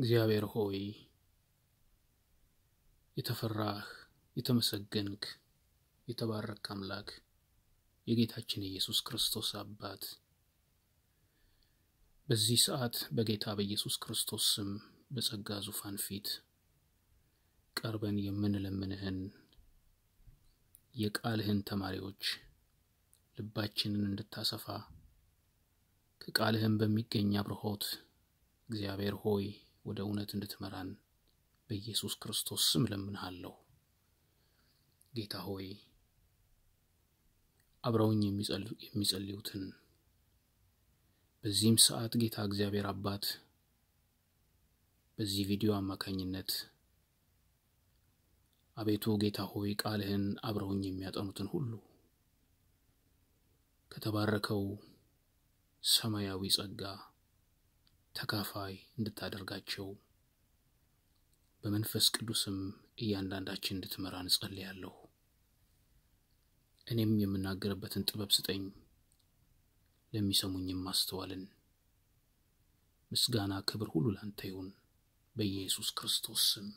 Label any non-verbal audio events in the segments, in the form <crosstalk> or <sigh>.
እግዚአብሔር ሆይ የተፈራህ የተመሰገንክ የተባረክ አምላክ የጌታችን የኢየሱስ ክርስቶስ አባት በዚህ ሰዓት በጌታ በኢየሱስ ክርስቶስ ስም በጸጋ ዙፋን ፊት ቀርበን የምንለምንህን የቃልህን ተማሪዎች ልባችንን እንድታሰፋ ከቃልህን በሚገኝ አብርሆት እግዚአብሔር ሆይ ወደ እውነት እንድትመራን በኢየሱስ ክርስቶስ ስም ለምንሃለሁ። ጌታ ሆይ አብረውኝ የሚጸልዩትን በዚህም ሰዓት ጌታ እግዚአብሔር አባት በዚህ ቪዲዮ አማካኝነት አቤቱ ጌታ ሆይ ቃልህን አብረውኝ የሚያጠኑትን ሁሉ ከተባረከው ሰማያዊ ጸጋ ተካፋይ እንድታደርጋቸው በመንፈስ ቅዱስም እያንዳንዳችን እንድትመራን እጸልያለሁ። እኔም የምናገርበትን ጥበብ ስጠኝ፣ ለሚሰሙኝም ማስተዋልን። ምስጋና ክብር ሁሉ ላንተ ይሁን፣ በኢየሱስ ክርስቶስ ስም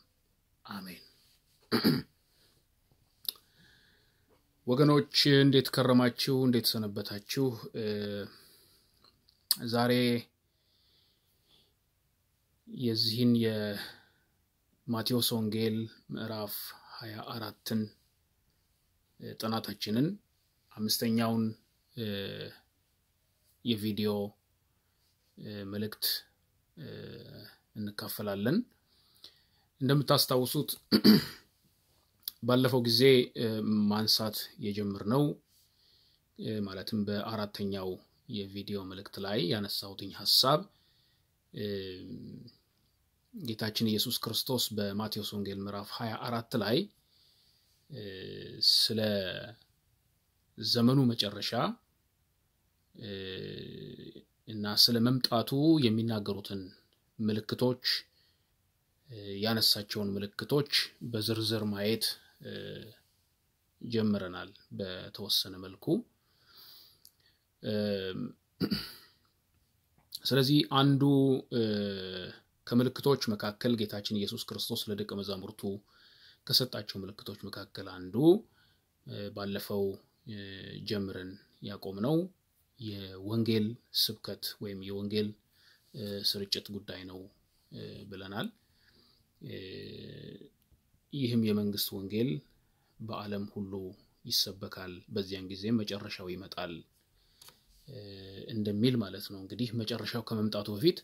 አሜን። <clears throat> ወገኖች እንዴት ከረማችሁ? እንዴት ሰነበታችሁ? ዛሬ የዚህን የማቴዎስ ወንጌል ምዕራፍ ሀያ አራትን ጥናታችንን አምስተኛውን የቪዲዮ መልእክት እንካፈላለን። እንደምታስታውሱት <clears throat> ባለፈው ጊዜ ማንሳት ነው ማለትም በአራተኛው የቪዲዮ መልእክት ላይ ያነሳሁትኝ ሀሳብ ጌታችን ኢየሱስ ክርስቶስ በማቴዎስ ወንጌል ምዕራፍ 24 ላይ ስለ ዘመኑ መጨረሻ እና ስለ መምጣቱ የሚናገሩትን ምልክቶች ያነሳቸውን ምልክቶች በዝርዝር ማየት ጀምረናል። በተወሰነ መልኩ ስለዚህ አንዱ ከምልክቶች መካከል ጌታችን ኢየሱስ ክርስቶስ ለደቀ መዛሙርቱ ከሰጣቸው ምልክቶች መካከል አንዱ ባለፈው ጀምረን ያቆም ነው የወንጌል ስብከት ወይም የወንጌል ስርጭት ጉዳይ ነው ብለናል። ይህም የመንግስት ወንጌል በአለም ሁሉ ይሰበካል፣ በዚያን ጊዜም መጨረሻው ይመጣል እንደሚል ማለት ነው። እንግዲህ መጨረሻው ከመምጣቱ በፊት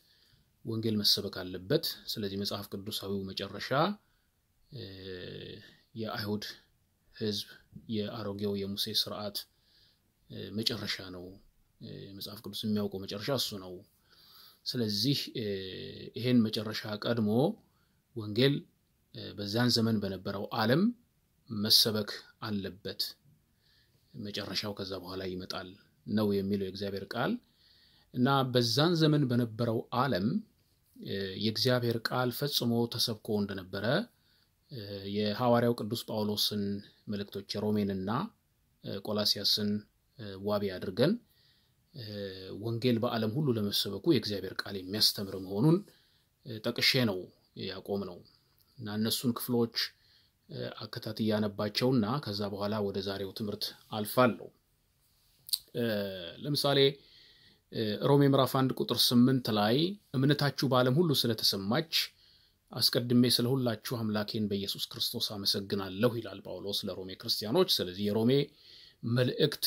ወንጌል መሰበክ አለበት። ስለዚህ መጽሐፍ ቅዱሳዊው መጨረሻ የአይሁድ ህዝብ የአሮጌው የሙሴ ስርዓት መጨረሻ ነው። መጽሐፍ ቅዱስ የሚያውቀው መጨረሻ እሱ ነው። ስለዚህ ይሄን መጨረሻ ቀድሞ ወንጌል በዚያን ዘመን በነበረው አለም መሰበክ አለበት። መጨረሻው ከዛ በኋላ ይመጣል ነው የሚለው የእግዚአብሔር ቃል። እና በዛን ዘመን በነበረው ዓለም የእግዚአብሔር ቃል ፈጽሞ ተሰብኮ እንደነበረ የሐዋርያው ቅዱስ ጳውሎስን መልእክቶች የሮሜንና ቆላሲያስን ዋቢ አድርገን ወንጌል በዓለም ሁሉ ለመሰበኩ የእግዚአብሔር ቃል የሚያስተምር መሆኑን ጠቅሼ ነው ያቆም ነው እና እነሱን ክፍሎች አከታት እያነባቸውና ከዛ በኋላ ወደ ዛሬው ትምህርት አልፋለሁ። ለምሳሌ ሮሜ ምዕራፍ አንድ ቁጥር ስምንት ላይ እምነታችሁ በዓለም ሁሉ ስለተሰማች አስቀድሜ ስለ ሁላችሁ አምላኬን በኢየሱስ ክርስቶስ አመሰግናለሁ ይላል ጳውሎስ ለሮሜ ክርስቲያኖች። ስለዚህ የሮሜ መልእክት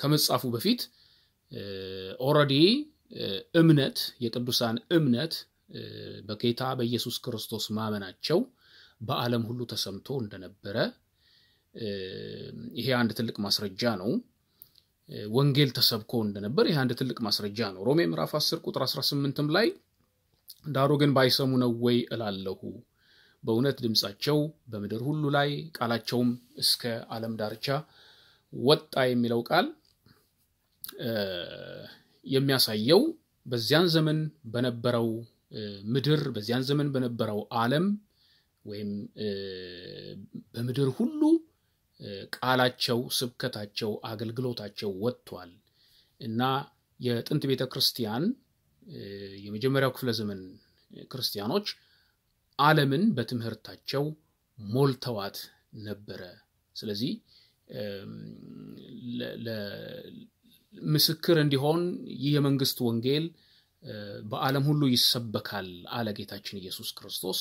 ከመጻፉ በፊት ኦረዲ እምነት የቅዱሳን እምነት በጌታ በኢየሱስ ክርስቶስ ማመናቸው በዓለም ሁሉ ተሰምቶ እንደነበረ ይሄ አንድ ትልቅ ማስረጃ ነው። ወንጌል ተሰብኮ እንደነበር ይህ አንድ ትልቅ ማስረጃ ነው። ሮሜ ምዕራፍ 10 ቁጥር 18ም ላይ ዳሩ ግን ባይሰሙ ነው ወይ እላለሁ በእውነት ድምፃቸው በምድር ሁሉ ላይ ቃላቸውም እስከ ዓለም ዳርቻ ወጣ የሚለው ቃል የሚያሳየው በዚያን ዘመን በነበረው ምድር በዚያን ዘመን በነበረው ዓለም ወይም በምድር ሁሉ ቃላቸው፣ ስብከታቸው፣ አገልግሎታቸው ወጥቷል እና የጥንት ቤተ ክርስቲያን የመጀመሪያው ክፍለ ዘመን ክርስቲያኖች ዓለምን በትምህርታቸው ሞልተዋት ነበረ። ስለዚህ ምስክር እንዲሆን ይህ የመንግስት ወንጌል በዓለም ሁሉ ይሰበካል አለ ጌታችን ኢየሱስ ክርስቶስ።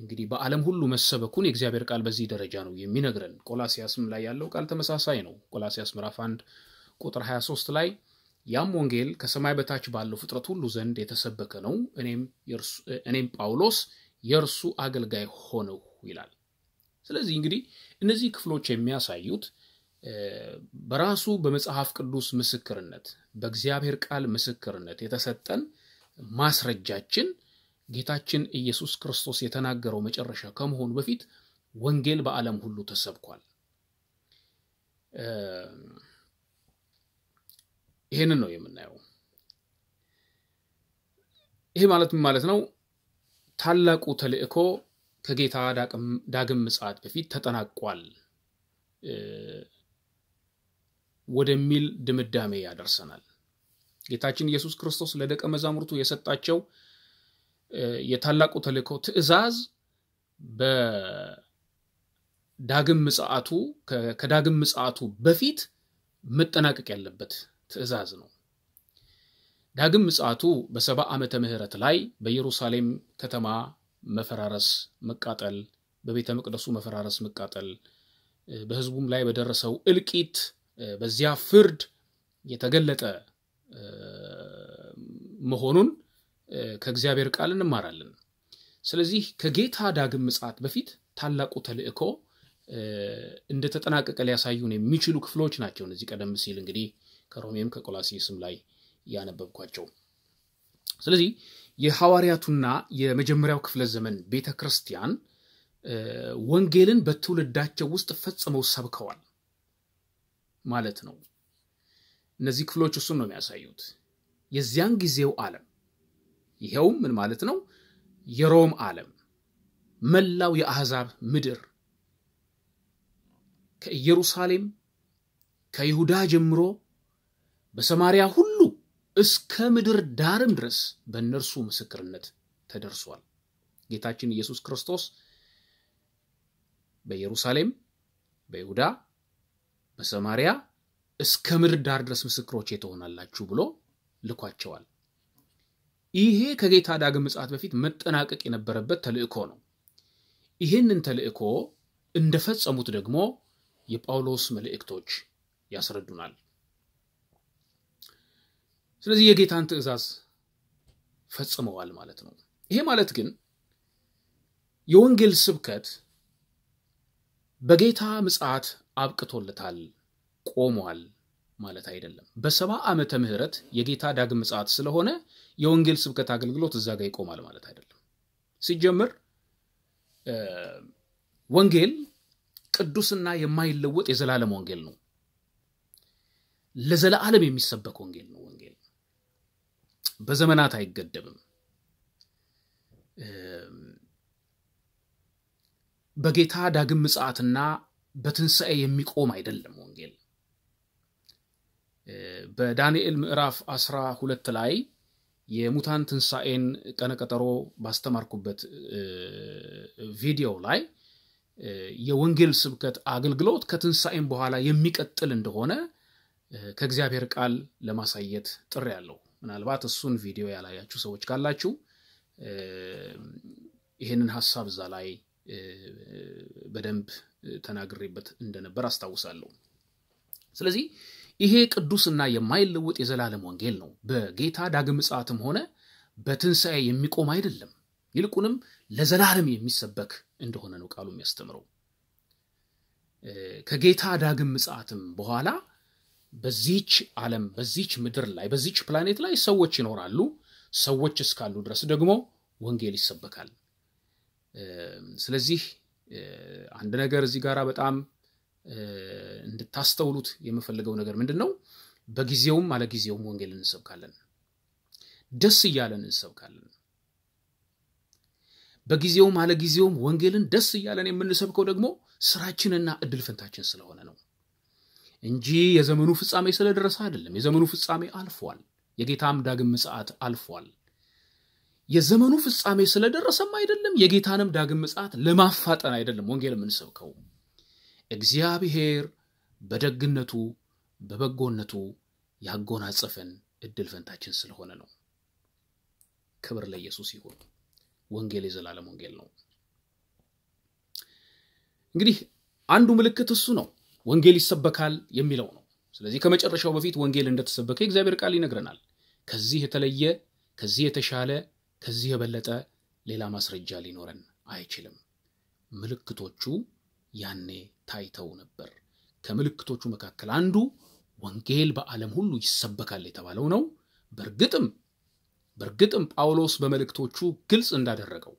እንግዲህ በዓለም ሁሉ መሰበኩን የእግዚአብሔር ቃል በዚህ ደረጃ ነው የሚነግረን። ቆላሲያስም ላይ ያለው ቃል ተመሳሳይ ነው። ቆላሲያስ ምዕራፍ 1 ቁጥር 23 ላይ ያም ወንጌል ከሰማይ በታች ባለው ፍጥረት ሁሉ ዘንድ የተሰበከ ነው፣ እኔም ጳውሎስ የእርሱ አገልጋይ ሆነው ይላል። ስለዚህ እንግዲህ እነዚህ ክፍሎች የሚያሳዩት በራሱ በመጽሐፍ ቅዱስ ምስክርነት በእግዚአብሔር ቃል ምስክርነት የተሰጠን ማስረጃችን ጌታችን ኢየሱስ ክርስቶስ የተናገረው መጨረሻ ከመሆኑ በፊት ወንጌል በዓለም ሁሉ ተሰብኳል። ይህንን ነው የምናየው። ይሄ ማለት ምን ማለት ነው? ታላቁ ተልእኮ ከጌታ ዳግም ምጽአት በፊት ተጠናቋል ወደሚል ድምዳሜ ያደርሰናል። ጌታችን ኢየሱስ ክርስቶስ ለደቀ መዛሙርቱ የሰጣቸው የታላቁ ተልእኮ ትዕዛዝ በዳግም ምጽአቱ ከዳግም ምጽአቱ በፊት መጠናቀቅ ያለበት ትዕዛዝ ነው። ዳግም ምጽአቱ በሰባ ዓመተ ምህረት ላይ በኢየሩሳሌም ከተማ መፈራረስ፣ መቃጠል፣ በቤተ መቅደሱ መፈራረስ፣ መቃጠል በህዝቡም ላይ በደረሰው እልቂት በዚያ ፍርድ የተገለጠ መሆኑን ከእግዚአብሔር ቃል እንማራለን። ስለዚህ ከጌታ ዳግም ምጽት በፊት ታላቁ ተልእኮ እንደተጠናቀቀ ሊያሳዩን የሚችሉ ክፍሎች ናቸው። እነዚህ ቀደም ሲል እንግዲህ ከሮሜም ከቆላሲስም ላይ ያነበብኳቸው። ስለዚህ የሐዋርያቱና የመጀመሪያው ክፍለ ዘመን ቤተ ክርስቲያን ወንጌልን በትውልዳቸው ውስጥ ፈጽመው ሰብከዋል ማለት ነው። እነዚህ ክፍሎች እሱን ነው የሚያሳዩት። የዚያን ጊዜው ዓለም ይኸውም ምን ማለት ነው? የሮም ዓለም መላው የአሕዛብ ምድር ከኢየሩሳሌም ከይሁዳ ጀምሮ በሰማርያ ሁሉ እስከ ምድር ዳርም ድረስ በእነርሱ ምስክርነት ተደርሷል። ጌታችን ኢየሱስ ክርስቶስ በኢየሩሳሌም፣ በይሁዳ፣ በሰማርያ እስከ ምድር ዳር ድረስ ምስክሮቼ ትሆናላችሁ ብሎ ልኳቸዋል። ይሄ ከጌታ ዳግም ምጽአት በፊት መጠናቀቅ የነበረበት ተልእኮ ነው። ይህንን ተልእኮ እንደፈጸሙት ደግሞ የጳውሎስ መልእክቶች ያስረዱናል። ስለዚህ የጌታን ትእዛዝ ፈጽመዋል ማለት ነው። ይሄ ማለት ግን የወንጌል ስብከት በጌታ ምጽአት አብቅቶለታል፣ ቆሟል ማለት አይደለም። በሰባ ዓመተ ምህረት የጌታ ዳግም ምጽአት ስለሆነ የወንጌል ስብከት አገልግሎት እዛ ጋር ይቆማል ማለት አይደለም። ሲጀምር ወንጌል ቅዱስና የማይለወጥ የዘላለም ወንጌል ነው። ለዘላለም የሚሰበክ ወንጌል ነው። ወንጌል በዘመናት አይገደብም። በጌታ ዳግም ምጽአትና በትንሣኤ የሚቆም አይደለም። በዳንኤል ምዕራፍ አስራ ሁለት ላይ የሙታን ትንሣኤን ቀነቀጠሮ ባስተማርኩበት ቪዲዮ ላይ የወንጌል ስብከት አገልግሎት ከትንሣኤን በኋላ የሚቀጥል እንደሆነ ከእግዚአብሔር ቃል ለማሳየት ጥሪ ያለው። ምናልባት እሱን ቪዲዮ ያላያችሁ ሰዎች ካላችሁ ይህንን ሀሳብ እዛ ላይ በደንብ ተናግሬበት እንደነበር አስታውሳለሁ። ስለዚህ ይሄ ቅዱስና የማይለውጥ የዘላለም ወንጌል ነው። በጌታ ዳግም ምጽአትም ሆነ በትንሣኤ የሚቆም አይደለም። ይልቁንም ለዘላለም የሚሰበክ እንደሆነ ነው ቃሉ የሚያስተምረው። ከጌታ ዳግም ምጽአትም በኋላ በዚች ዓለም በዚች ምድር ላይ በዚች ፕላኔት ላይ ሰዎች ይኖራሉ። ሰዎች እስካሉ ድረስ ደግሞ ወንጌል ይሰበካል። ስለዚህ አንድ ነገር እዚህ ጋር በጣም እንድታስተውሉት የምፈልገው ነገር ምንድን ነው? በጊዜውም አለጊዜውም ወንጌል እንሰብካለን። ደስ እያለን እንሰብካለን። በጊዜውም አለጊዜውም ወንጌልን ደስ እያለን የምንሰብከው ደግሞ ስራችንና እድል ፈንታችን ስለሆነ ነው እንጂ የዘመኑ ፍጻሜ ስለደረሰ አይደለም። የዘመኑ ፍጻሜ አልፏል። የጌታም ዳግም ምጽአት አልፏል። የዘመኑ ፍጻሜ ስለደረሰም አይደለም። የጌታንም ዳግም ምጽአት ለማፋጠን አይደለም ወንጌል የምንሰብከው። እግዚአብሔር በደግነቱ በበጎነቱ ያጎናጸፈን እድል ፈንታችን ስለሆነ ነው። ክብር ለኢየሱስ ይሁን። ወንጌል የዘላለም ወንጌል ነው። እንግዲህ አንዱ ምልክት እሱ ነው፣ ወንጌል ይሰበካል የሚለው ነው። ስለዚህ ከመጨረሻው በፊት ወንጌል እንደተሰበከ እግዚአብሔር ቃል ይነግረናል። ከዚህ የተለየ ከዚህ የተሻለ ከዚህ የበለጠ ሌላ ማስረጃ ሊኖረን አይችልም። ምልክቶቹ ያኔ ታይተው ነበር። ከምልክቶቹ መካከል አንዱ ወንጌል በዓለም ሁሉ ይሰበካል የተባለው ነው። በእርግጥም በእርግጥም ጳውሎስ በመልእክቶቹ ግልጽ እንዳደረገው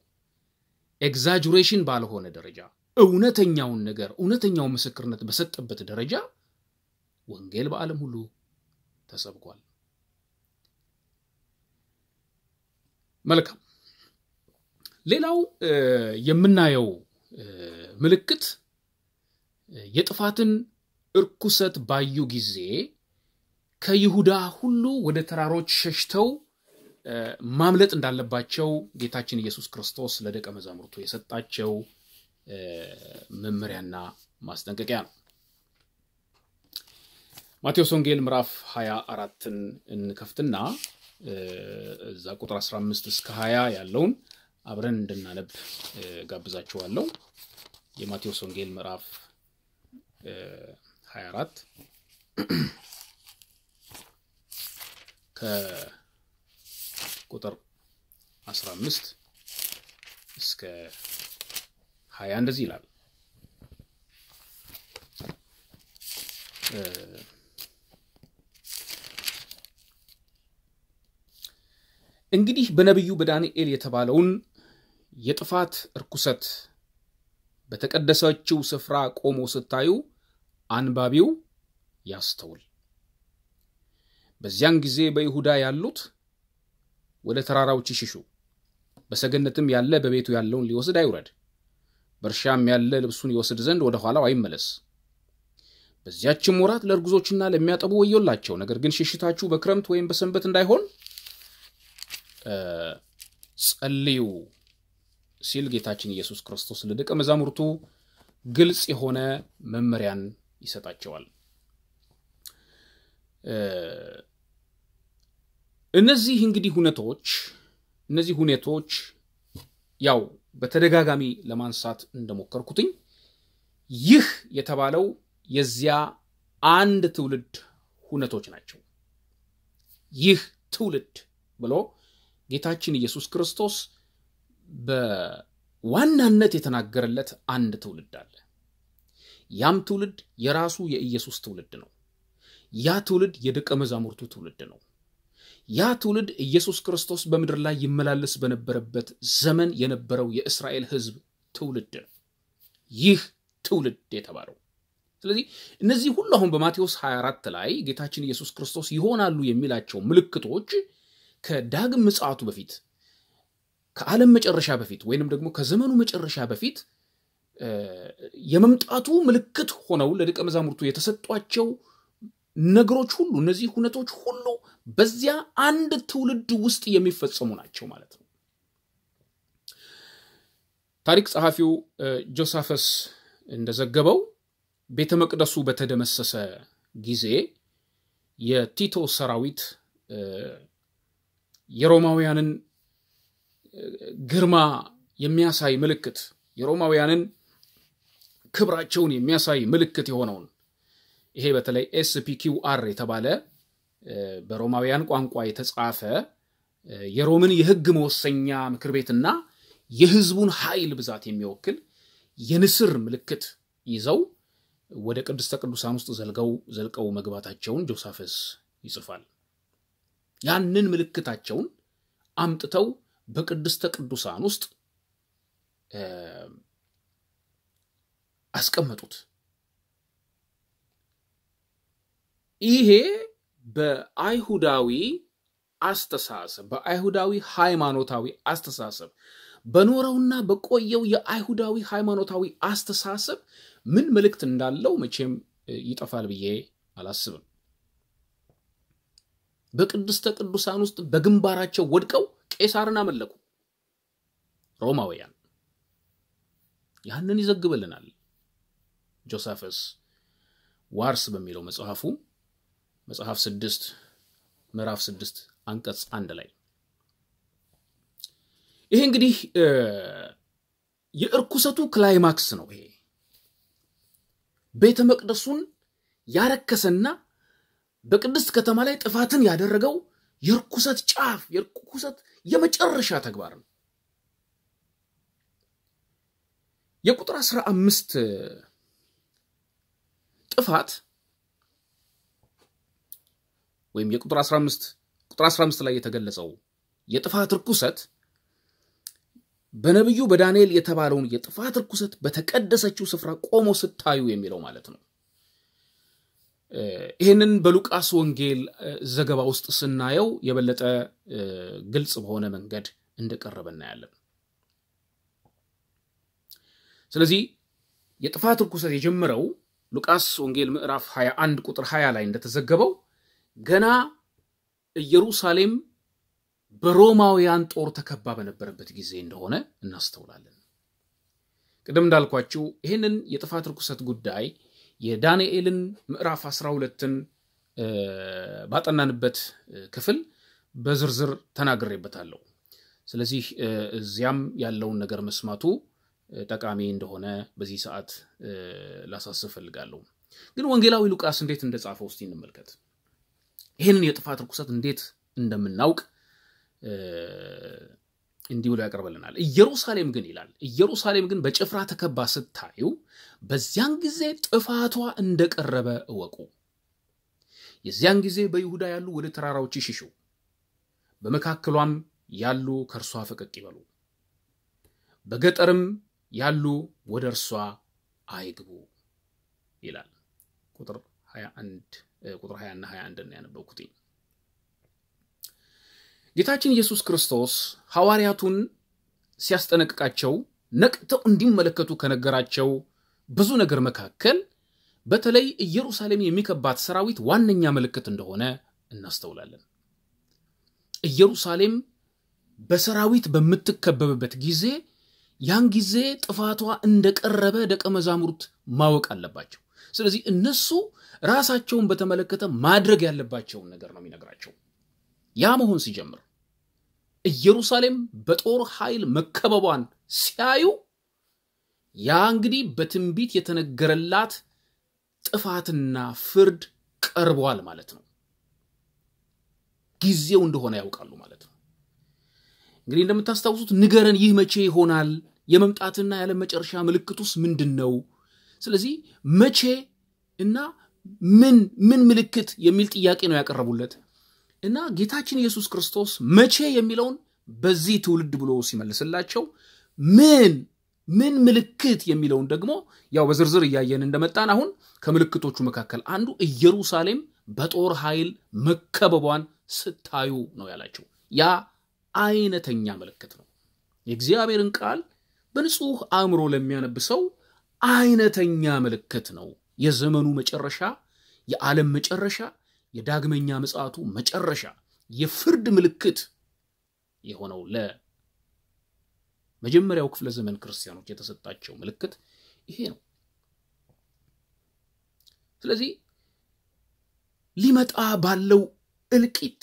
ኤግዛጁሬሽን ባልሆነ ደረጃ እውነተኛውን ነገር እውነተኛውን ምስክርነት በሰጠበት ደረጃ ወንጌል በዓለም ሁሉ ተሰብኳል። መልካም። ሌላው የምናየው ምልክት የጥፋትን እርኩሰት ባዩ ጊዜ ከይሁዳ ሁሉ ወደ ተራሮች ሸሽተው ማምለጥ እንዳለባቸው ጌታችን ኢየሱስ ክርስቶስ ለደቀ መዛሙርቱ የሰጣቸው መመሪያና ማስጠንቀቂያ ነው። ማቴዎስ ወንጌል ምዕራፍ 24ን እንከፍትና እዛ ቁጥር 15 እስከ 20 ያለውን አብረን እንድናነብ ጋብዛችኋለው የማቴዎስ ወንጌል ምዕራፍ 24 <clears throat> ከቁጥር 15 እስከ 20 እንደዚህ ይላል። እንግዲህ በነቢዩ በዳንኤል የተባለውን የጥፋት እርኩሰት በተቀደሰችው ስፍራ ቆሞ ስታዩ አንባቢው ያስተውል። በዚያን ጊዜ በይሁዳ ያሉት ወደ ተራራዎች ይሽሹ። በሰገነትም ያለ በቤቱ ያለውን ሊወስድ አይውረድ። በእርሻም ያለ ልብሱን ይወስድ ዘንድ ወደ ኋላው አይመለስ። በዚያችም ወራት ለእርጉዞችና ለሚያጠቡ ወዮላቸው። ነገር ግን ሽሽታችሁ በክረምት ወይም በሰንበት እንዳይሆን ጸልዩ ሲል ጌታችን ኢየሱስ ክርስቶስ ለደቀ መዛሙርቱ ግልጽ የሆነ መመሪያን ይሰጣቸዋል። እነዚህ እንግዲህ ሁነቶች እነዚህ ሁኔቶች ያው በተደጋጋሚ ለማንሳት እንደሞከርኩትኝ ይህ የተባለው የዚያ አንድ ትውልድ ሁነቶች ናቸው። ይህ ትውልድ ብሎ ጌታችን ኢየሱስ ክርስቶስ በዋናነት የተናገረለት አንድ ትውልድ አለ። ያም ትውልድ የራሱ የኢየሱስ ትውልድ ነው። ያ ትውልድ የደቀ መዛሙርቱ ትውልድ ነው። ያ ትውልድ ኢየሱስ ክርስቶስ በምድር ላይ ይመላለስ በነበረበት ዘመን የነበረው የእስራኤል ሕዝብ ትውልድ ነው። ይህ ትውልድ የተባለው ስለዚህ እነዚህ ሁሉ አሁን በማቴዎስ 24 ላይ ጌታችን ኢየሱስ ክርስቶስ ይሆናሉ የሚላቸው ምልክቶች ከዳግም ምጽአቱ በፊት ከዓለም መጨረሻ በፊት ወይንም ደግሞ ከዘመኑ መጨረሻ በፊት የመምጣቱ ምልክት ሆነው ለደቀ መዛሙርቱ የተሰጧቸው ነገሮች ሁሉ እነዚህ ሁነቶች ሁሉ በዚያ አንድ ትውልድ ውስጥ የሚፈጸሙ ናቸው ማለት ነው። ታሪክ ጸሐፊው ጆሳፈስ እንደዘገበው ቤተ መቅደሱ በተደመሰሰ ጊዜ የቲቶ ሰራዊት የሮማውያንን ግርማ የሚያሳይ ምልክት የሮማውያንን ክብራቸውን የሚያሳይ ምልክት የሆነውን ይሄ በተለይ ኤስፒኪውአር የተባለ በሮማውያን ቋንቋ የተጻፈ የሮምን የህግ መወሰኛ ምክር ቤትና የህዝቡን ኃይል ብዛት የሚወክል የንስር ምልክት ይዘው ወደ ቅድስተ ቅዱሳን ውስጥ ዘልቀው ዘልቀው መግባታቸውን ጆሳፈስ ይጽፋል። ያንን ምልክታቸውን አምጥተው በቅድስተ ቅዱሳን ውስጥ አስቀመጡት። ይሄ በአይሁዳዊ አስተሳሰብ በአይሁዳዊ ሃይማኖታዊ አስተሳሰብ በኖረውና በቆየው የአይሁዳዊ ሃይማኖታዊ አስተሳሰብ ምን መልእክት እንዳለው መቼም ይጠፋል ብዬ አላስብም። በቅድስተ ቅዱሳን ውስጥ በግንባራቸው ወድቀው ቄሳርን አመለኩ ሮማውያን። ያንን ይዘግብልናል። ጆሴፈስ ዋርስ በሚለው መጽሐፉ መጽሐፍ ስድስት ምዕራፍ ስድስት አንቀጽ አንድ ላይ ይሄ እንግዲህ የእርኩሰቱ ክላይማክስ ነው። ይሄ ቤተ መቅደሱን ያረከሰና በቅድስት ከተማ ላይ ጥፋትን ያደረገው የእርኩሰት ጫፍ የርኩሰት የመጨረሻ ተግባር ነው። የቁጥር አስራ አምስት ጥፋት ወይም የቁጥር 15 ቁጥር 15 ላይ የተገለጸው የጥፋት ርኩሰት በነቢዩ በዳንኤል የተባለውን የጥፋት ርኩሰት በተቀደሰችው ስፍራ ቆሞ ስታዩ የሚለው ማለት ነው። ይህንን በሉቃስ ወንጌል ዘገባ ውስጥ ስናየው የበለጠ ግልጽ በሆነ መንገድ እንደቀረበ እናያለን። ስለዚህ የጥፋት ርኩሰት የጀመረው ሉቃስ ወንጌል ምዕራፍ 21 ቁጥር 20 ላይ እንደተዘገበው ገና ኢየሩሳሌም በሮማውያን ጦር ተከባ በነበረበት ጊዜ እንደሆነ እናስተውላለን። ቅድም እንዳልኳችሁ ይህንን የጥፋት ርኩሰት ጉዳይ የዳንኤልን ምዕራፍ 12ን ባጠናንበት ክፍል በዝርዝር ተናግሬበታለሁ። ስለዚህ እዚያም ያለውን ነገር መስማቱ ጠቃሚ እንደሆነ በዚህ ሰዓት ላሳስብ ፈልጋለሁ። ግን ወንጌላዊ ሉቃስ እንዴት እንደጻፈው እስቲ እንመልከት። ይህንን የጥፋት ርኩሰት እንዴት እንደምናውቅ እንዲህ ብሎ ያቀርበልናል። ኢየሩሳሌም ግን ይላል፣ ኢየሩሳሌም ግን በጭፍራ ተከባ ስታዩ በዚያን ጊዜ ጥፋቷ እንደቀረበ እወቁ። የዚያን ጊዜ በይሁዳ ያሉ ወደ ተራራዎች ይሽሹ፣ በመካከሏም ያሉ ከእርሷ ፈቀቅ ይበሉ። በገጠርም ያሉ ወደ እርሷ አይግቡ ይላል። ቁጥር 21 ቁጥር 20 እና 21 ነው ያነበብኩት። ጌታችን ኢየሱስ ክርስቶስ ሐዋርያቱን ሲያስጠነቅቃቸው ነቅተው እንዲመለከቱ ከነገራቸው ብዙ ነገር መካከል በተለይ ኢየሩሳሌም የሚከባት ሰራዊት ዋነኛ ምልክት እንደሆነ እናስተውላለን። ኢየሩሳሌም በሰራዊት በምትከበብበት ጊዜ ያን ጊዜ ጥፋቷ እንደቀረበ ደቀ መዛሙርት ማወቅ አለባቸው። ስለዚህ እነሱ ራሳቸውን በተመለከተ ማድረግ ያለባቸውን ነገር ነው የሚነግራቸው። ያ መሆን ሲጀምር ኢየሩሳሌም በጦር ኃይል መከበቧን ሲያዩ ያ እንግዲህ በትንቢት የተነገረላት ጥፋትና ፍርድ ቀርቧል ማለት ነው። ጊዜው እንደሆነ ያውቃሉ ማለት ነው። እንግዲህ እንደምታስታውሱት ንገረን፣ ይህ መቼ ይሆናል? የመምጣትና ያለ መጨረሻ ምልክቱስ ምንድን ነው? ስለዚህ መቼ እና ምን ምን ምልክት የሚል ጥያቄ ነው ያቀረቡለት እና ጌታችን ኢየሱስ ክርስቶስ መቼ የሚለውን በዚህ ትውልድ ብሎ ሲመልስላቸው ምን ምን ምልክት የሚለውን ደግሞ ያው በዝርዝር እያየን እንደመጣን አሁን ከምልክቶቹ መካከል አንዱ ኢየሩሳሌም በጦር ኃይል መከበቧን ስታዩ ነው ያላቸው ያ አይነተኛ ምልክት ነው። የእግዚአብሔርን ቃል በንጹሕ አእምሮ ለሚያነብ ሰው አይነተኛ ምልክት ነው። የዘመኑ መጨረሻ፣ የዓለም መጨረሻ፣ የዳግመኛ ምጽአቱ መጨረሻ፣ የፍርድ ምልክት የሆነው ለመጀመሪያው ክፍለ ዘመን ክርስቲያኖች የተሰጣቸው ምልክት ይሄ ነው። ስለዚህ ሊመጣ ባለው እልቂት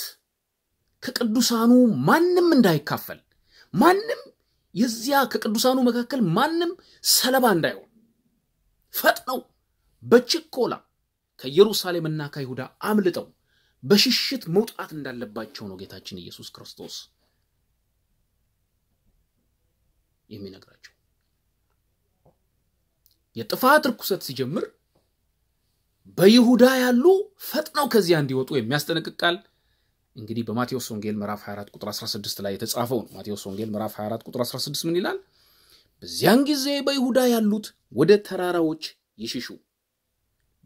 ከቅዱሳኑ ማንም እንዳይካፈል ማንም የዚያ ከቅዱሳኑ መካከል ማንም ሰለባ እንዳይሆን ፈጥነው በችኮላ ከኢየሩሳሌምና ከይሁዳ አምልጠው በሽሽት መውጣት እንዳለባቸው ነው ጌታችን ኢየሱስ ክርስቶስ የሚነግራቸው። የጥፋት ርኩሰት ሲጀምር በይሁዳ ያሉ ፈጥነው ከዚያ እንዲወጡ የሚያስጠነቅቃል። እንግዲህ በማቴዎስ ወንጌል ምዕራፍ 24 ቁጥር 16 ላይ የተጻፈው ነው። ማቴዎስ ወንጌል ምዕራፍ 24 ቁጥር 16 ምን ይላል? በዚያን ጊዜ በይሁዳ ያሉት ወደ ተራራዎች ይሽሹ፣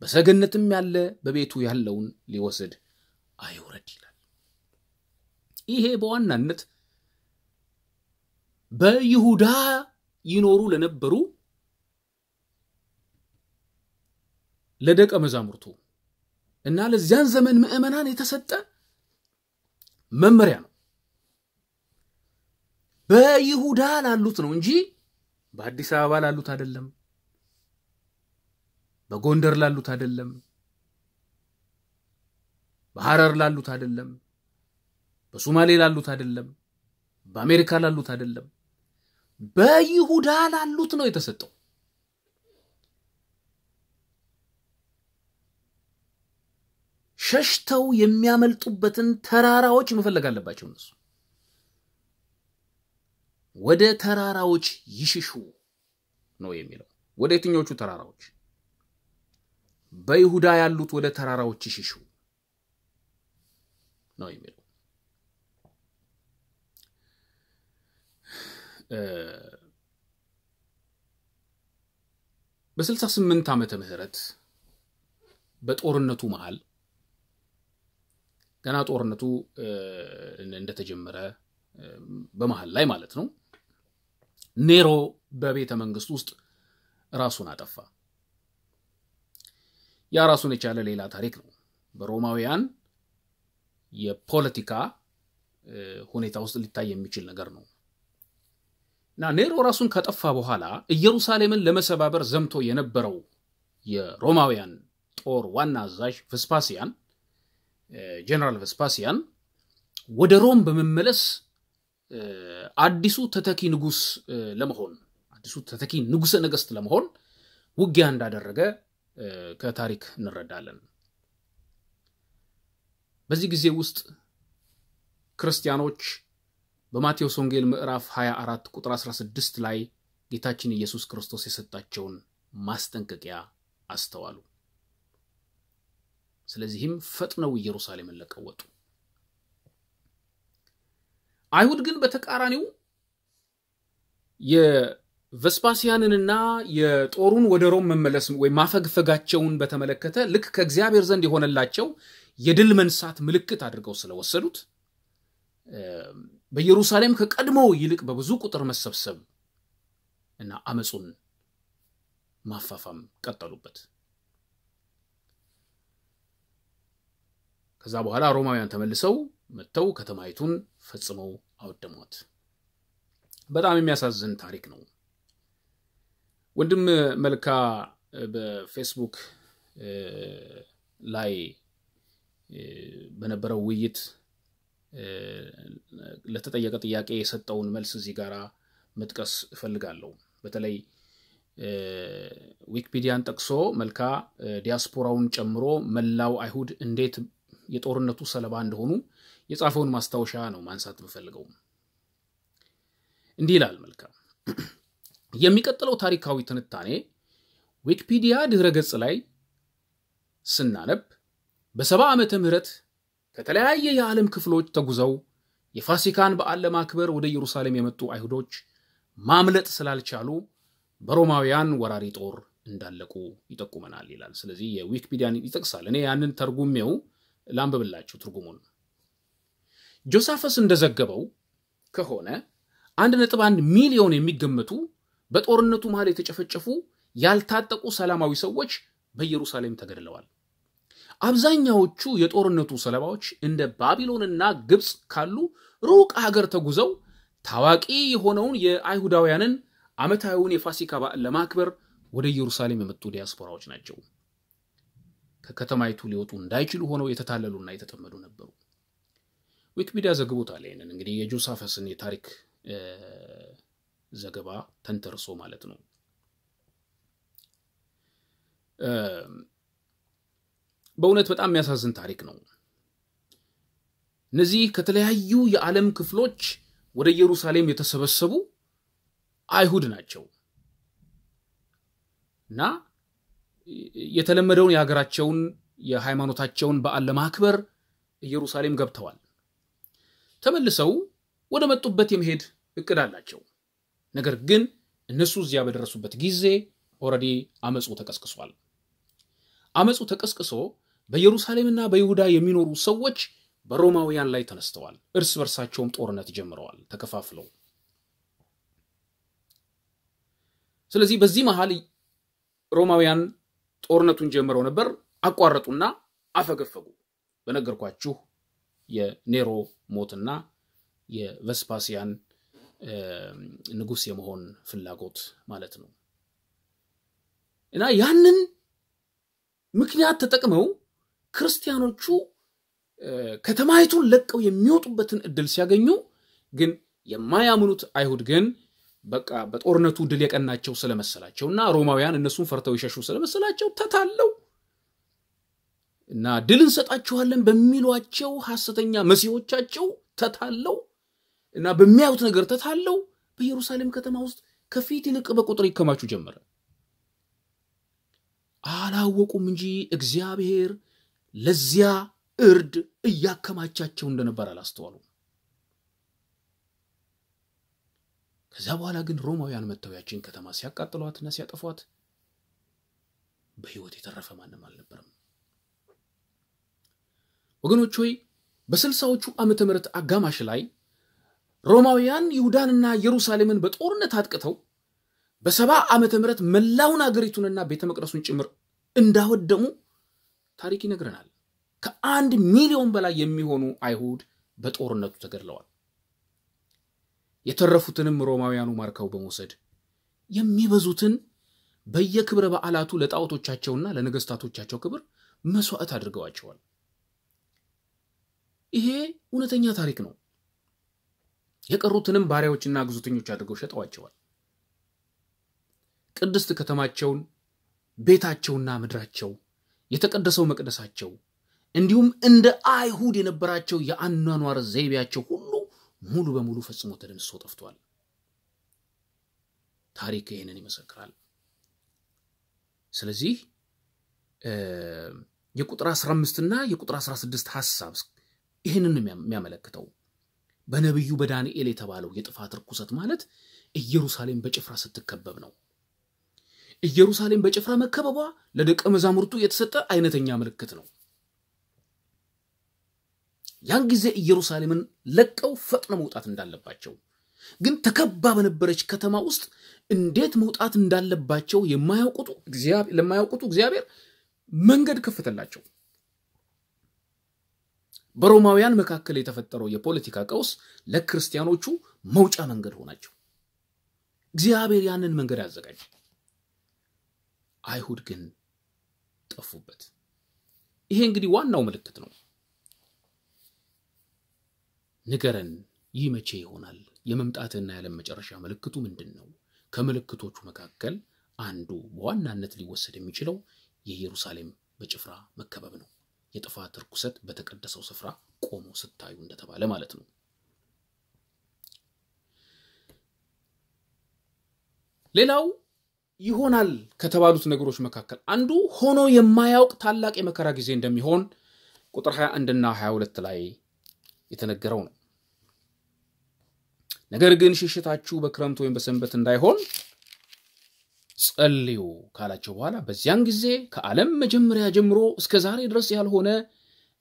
በሰገነትም ያለ በቤቱ ያለውን ሊወስድ አይውረድ ይላል። ይሄ በዋናነት በይሁዳ ይኖሩ ለነበሩ ለደቀ መዛሙርቱ እና ለዚያን ዘመን ምዕመናን የተሰጠ መመሪያ ነው። በይሁዳ ላሉት ነው እንጂ በአዲስ አበባ ላሉት አይደለም፣ በጎንደር ላሉት አይደለም፣ በሐረር ላሉት አይደለም፣ በሶማሌ ላሉት አይደለም፣ በአሜሪካ ላሉት አይደለም፣ በይሁዳ ላሉት ነው የተሰጠው። ሸሽተው የሚያመልጡበትን ተራራዎች መፈለግ አለባቸው። እነሱ ወደ ተራራዎች ይሽሹ ነው የሚለው። ወደ የትኞቹ ተራራዎች? በይሁዳ ያሉት ወደ ተራራዎች ይሽሹ ነው የሚለው። በ68 ዓመተ ምህረት በጦርነቱ መሃል ገና ጦርነቱ እንደተጀመረ በመሀል ላይ ማለት ነው ኔሮ በቤተ መንግስት ውስጥ ራሱን አጠፋ። ያ ራሱን የቻለ ሌላ ታሪክ ነው። በሮማውያን የፖለቲካ ሁኔታ ውስጥ ሊታይ የሚችል ነገር ነው እና ኔሮ ራሱን ካጠፋ በኋላ ኢየሩሳሌምን ለመሰባበር ዘምቶ የነበረው የሮማውያን ጦር ዋና አዛዥ ፍስፓሲያን ጀነራል ቨስፓሲያን ወደ ሮም በመመለስ አዲሱ ተተኪ ንጉስ ለመሆን አዲሱ ተተኪ ንጉሰ ነገስት ለመሆን ውጊያ እንዳደረገ ከታሪክ እንረዳለን። በዚህ ጊዜ ውስጥ ክርስቲያኖች በማቴዎስ ወንጌል ምዕራፍ 24 ቁጥር 16 ላይ ጌታችን ኢየሱስ ክርስቶስ የሰጣቸውን ማስጠንቀቂያ አስተዋሉ። ስለዚህም ፈጥነው ኢየሩሳሌምን ለቀው ወጡ። አይሁድ ግን በተቃራኒው የቨስፓሲያንንና የጦሩን ወደ ሮም መመለስ ወይም ማፈግፈጋቸውን በተመለከተ ልክ ከእግዚአብሔር ዘንድ የሆነላቸው የድል መንሳት ምልክት አድርገው ስለወሰዱት በኢየሩሳሌም ከቀድሞው ይልቅ በብዙ ቁጥር መሰብሰብ እና አመፁን ማፋፋም ቀጠሉበት። ከዛ በኋላ ሮማውያን ተመልሰው መጥተው ከተማይቱን ፈጽመው አወደሟት። በጣም የሚያሳዝን ታሪክ ነው። ወንድም መልካ በፌስቡክ ላይ በነበረው ውይይት ለተጠየቀ ጥያቄ የሰጠውን መልስ እዚህ ጋር መጥቀስ እፈልጋለሁ። በተለይ ዊኪፒዲያን ጠቅሶ መልካ ዲያስፖራውን ጨምሮ መላው አይሁድ እንዴት የጦርነቱ ሰለባ እንደሆኑ የጻፈውን ማስታወሻ ነው ማንሳት ብፈልገው። እንዲህ ይላል መልካም። የሚቀጥለው ታሪካዊ ትንታኔ ዊኪፒዲያ ድረ ገጽ ላይ ስናነብ በሰባ ዓመተ ምህረት ከተለያየ የዓለም ክፍሎች ተጉዘው የፋሲካን በዓል ለማክበር ወደ ኢየሩሳሌም የመጡ አይሁዶች ማምለጥ ስላልቻሉ በሮማውያን ወራሪ ጦር እንዳለቁ ይጠቁመናል ይላል። ስለዚህ የዊኪፒዲያን ይጠቅሳል። እኔ ያንን ተርጉሜው ላንብብላችሁ ትርጉሙን። ጆሳፈስ እንደዘገበው ከሆነ 1.1 ሚሊዮን የሚገመቱ በጦርነቱ መሃል የተጨፈጨፉ ያልታጠቁ ሰላማዊ ሰዎች በኢየሩሳሌም ተገድለዋል። አብዛኛዎቹ የጦርነቱ ሰለባዎች እንደ ባቢሎንና ግብፅ ካሉ ሩቅ ሀገር ተጉዘው ታዋቂ የሆነውን የአይሁዳውያንን ዓመታዊውን የፋሲካ በዓል ለማክበር ወደ ኢየሩሳሌም የመጡ ዲያስፖራዎች ናቸው። ከከተማይቱ ሊወጡ እንዳይችሉ ሆነው የተታለሉና የተጠመዱ ነበሩ። ዊኪፒዲያ ዘግቦታል። ይህንን እንግዲህ የጆሳፈስን የታሪክ ዘገባ ተንተርሶ ማለት ነው። በእውነት በጣም የሚያሳዝን ታሪክ ነው። እነዚህ ከተለያዩ የዓለም ክፍሎች ወደ ኢየሩሳሌም የተሰበሰቡ አይሁድ ናቸው እና የተለመደውን የሀገራቸውን የሃይማኖታቸውን በዓል ለማክበር ኢየሩሳሌም ገብተዋል። ተመልሰው ወደ መጡበት የመሄድ እቅድ አላቸው። ነገር ግን እነሱ እዚያ በደረሱበት ጊዜ ኦልሬዲ አመፁ ተቀስቅሷል። አመፁ ተቀስቅሶ በኢየሩሳሌምና በይሁዳ የሚኖሩ ሰዎች በሮማውያን ላይ ተነስተዋል። እርስ በርሳቸውም ጦርነት ጀምረዋል ተከፋፍለው። ስለዚህ በዚህ መሃል ሮማውያን ጦርነቱን ጀምረው ነበር፣ አቋረጡና አፈገፈጉ። በነገርኳችሁ የኔሮ ሞትና የቨስፓሲያን ንጉሥ የመሆን ፍላጎት ማለት ነው። እና ያንን ምክንያት ተጠቅመው ክርስቲያኖቹ ከተማይቱን ለቀው የሚወጡበትን እድል ሲያገኙ ግን የማያምኑት አይሁድ ግን በቃ በጦርነቱ ድል የቀናቸው ስለመሰላቸው እና ሮማውያን እነሱን ፈርተው የሸሹ ስለመሰላቸው ተታለው እና ድል እንሰጣችኋለን በሚሏቸው ሐሰተኛ መሲሆቻቸው ተታለው እና በሚያዩት ነገር ተታለው በኢየሩሳሌም ከተማ ውስጥ ከፊት ይልቅ በቁጥር ይከማቹ ጀመረ። አላወቁም እንጂ እግዚአብሔር ለዚያ እርድ እያከማቻቸው እንደነበር አላስተዋሉም። ከዛ በኋላ ግን ሮማውያን መጥተው ያችን ከተማ ሲያቃጥሏትና ሲያጠፏት በህይወት የተረፈ ማንም አልነበረም። ወገኖች ሆይ በስልሳዎቹ ዓመተ ምህረት አጋማሽ ላይ ሮማውያን ይሁዳንና ኢየሩሳሌምን በጦርነት አጥቅተው በሰባ ዓመተ ምህረት መላውን አገሪቱንና ቤተ መቅደሱን ጭምር እንዳወደሙ ታሪክ ይነግረናል። ከአንድ ሚሊዮን በላይ የሚሆኑ አይሁድ በጦርነቱ ተገድለዋል። የተረፉትንም ሮማውያኑ ማርከው በመውሰድ የሚበዙትን በየክብረ በዓላቱ ለጣዖቶቻቸውና ለነገስታቶቻቸው ክብር መስዋዕት አድርገዋቸዋል። ይሄ እውነተኛ ታሪክ ነው። የቀሩትንም ባሪያዎችና ግዙተኞች አድርገው ሸጠዋቸዋል። ቅድስት ከተማቸውን ቤታቸውና ምድራቸው የተቀደሰው መቅደሳቸው እንዲሁም እንደ አይሁድ የነበራቸው የአኗኗር ዘይቤያቸው ሙሉ በሙሉ ፈጽሞ ተደምስሶ ጠፍቷል። ታሪክ ይህንን ይመሰክራል። ስለዚህ የቁጥር 15 እና የቁጥር 16 ሐሳብ ይህንን የሚያመለክተው በነቢዩ በዳንኤል የተባለው የጥፋት ርኩሰት ማለት ኢየሩሳሌም በጭፍራ ስትከበብ ነው። ኢየሩሳሌም በጭፍራ መከበቧ ለደቀ መዛሙርቱ የተሰጠ አይነተኛ ምልክት ነው። ያን ጊዜ ኢየሩሳሌምን ለቀው ፈጥኖ መውጣት እንዳለባቸው ግን ተከባ በነበረች ከተማ ውስጥ እንዴት መውጣት እንዳለባቸው የማያውቁት እግዚአብሔር መንገድ ከፈተላቸው። በሮማውያን መካከል የተፈጠረው የፖለቲካ ቀውስ ለክርስቲያኖቹ መውጫ መንገድ ሆናቸው። እግዚአብሔር ያንን መንገድ አዘጋጀ። አይሁድ ግን ጠፉበት። ይሄ እንግዲህ ዋናው ምልክት ነው። ንገረን፣ ይህ መቼ ይሆናል? የመምጣትና የዓለም መጨረሻ ምልክቱ ምንድን ነው? ከምልክቶቹ መካከል አንዱ በዋናነት ሊወሰድ የሚችለው የኢየሩሳሌም በጭፍራ መከበብ ነው። የጥፋት ርኩሰት በተቀደሰው ስፍራ ቆሞ ስታዩ እንደተባለ ማለት ነው። ሌላው ይሆናል ከተባሉት ነገሮች መካከል አንዱ ሆኖ የማያውቅ ታላቅ የመከራ ጊዜ እንደሚሆን ቁጥር 21 እና 22 ላይ የተነገረው ነው። ነገር ግን ሽሽታችሁ በክረምት ወይም በሰንበት እንዳይሆን ጸልዩ ካላቸው በኋላ በዚያን ጊዜ ከዓለም መጀመሪያ ጀምሮ እስከ ዛሬ ድረስ ያልሆነ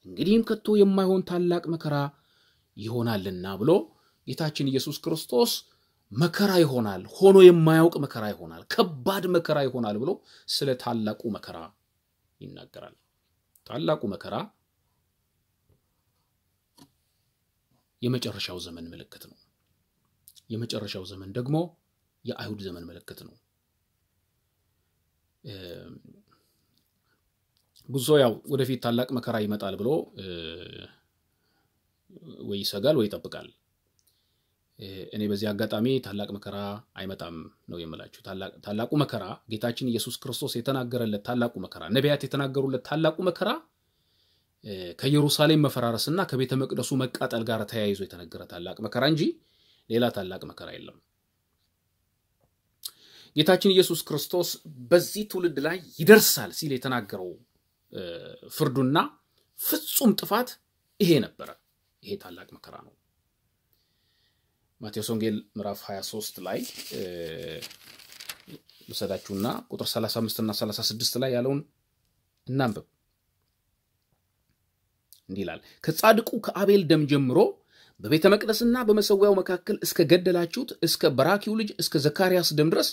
እንግዲህም ከቶ የማይሆን ታላቅ መከራ ይሆናልና ብሎ ጌታችን ኢየሱስ ክርስቶስ መከራ ይሆናል፣ ሆኖ የማያውቅ መከራ ይሆናል፣ ከባድ መከራ ይሆናል ብሎ ስለ ታላቁ መከራ ይናገራል። ታላቁ መከራ የመጨረሻው ዘመን ምልክት ነው። የመጨረሻው ዘመን ደግሞ የአይሁድ ዘመን ምልክት ነው። ብዙ ሰው ያው ወደፊት ታላቅ መከራ ይመጣል ብሎ ወይ ይሰጋል ወይ ይጠብቃል። እኔ በዚህ አጋጣሚ ታላቅ መከራ አይመጣም ነው የምላችሁ። ታላቁ መከራ ጌታችን ኢየሱስ ክርስቶስ የተናገረለት ታላቁ መከራ፣ ነቢያት የተናገሩለት ታላቁ መከራ ከኢየሩሳሌም መፈራረስና ከቤተ መቅደሱ መቃጠል ጋር ተያይዞ የተነገረ ታላቅ መከራ እንጂ ሌላ ታላቅ መከራ የለም። ጌታችን ኢየሱስ ክርስቶስ በዚህ ትውልድ ላይ ይደርሳል ሲል የተናገረው ፍርዱና ፍጹም ጥፋት ይሄ ነበረ። ይሄ ታላቅ መከራ ነው። ማቴዎስ ወንጌል ምዕራፍ 23 ላይ ልሰዳችሁና ቁጥር 35 እና 36 ላይ ያለውን እናንብብ። እንዲህ ይላል ከጻድቁ ከአቤል ደም ጀምሮ በቤተ መቅደስና በመሰዊያው መካከል እስከ ገደላችሁት እስከ በራኪው ልጅ እስከ ዘካርያስ ደም ድረስ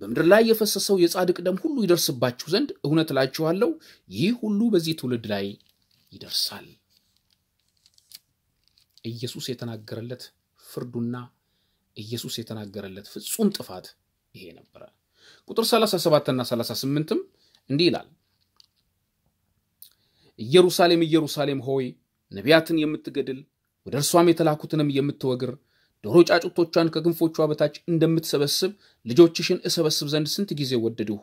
በምድር ላይ የፈሰሰው የጻድቅ ደም ሁሉ ይደርስባችሁ ዘንድ እውነት እላችኋለሁ ይህ ሁሉ በዚህ ትውልድ ላይ ይደርሳል። ኢየሱስ የተናገረለት ፍርዱና ኢየሱስ የተናገረለት ፍጹም ጥፋት ይሄ ነበረ። ቁጥር 37ና 38ም እንዲህ ይላል፣ ኢየሩሳሌም ኢየሩሳሌም ሆይ ነቢያትን የምትገድል ወደ እርሷም የተላኩትንም የምትወግር ዶሮ ጫጩቶቿን ከክንፎቿ በታች እንደምትሰበስብ ልጆችሽን እሰበስብ ዘንድ ስንት ጊዜ ወደድሁ፣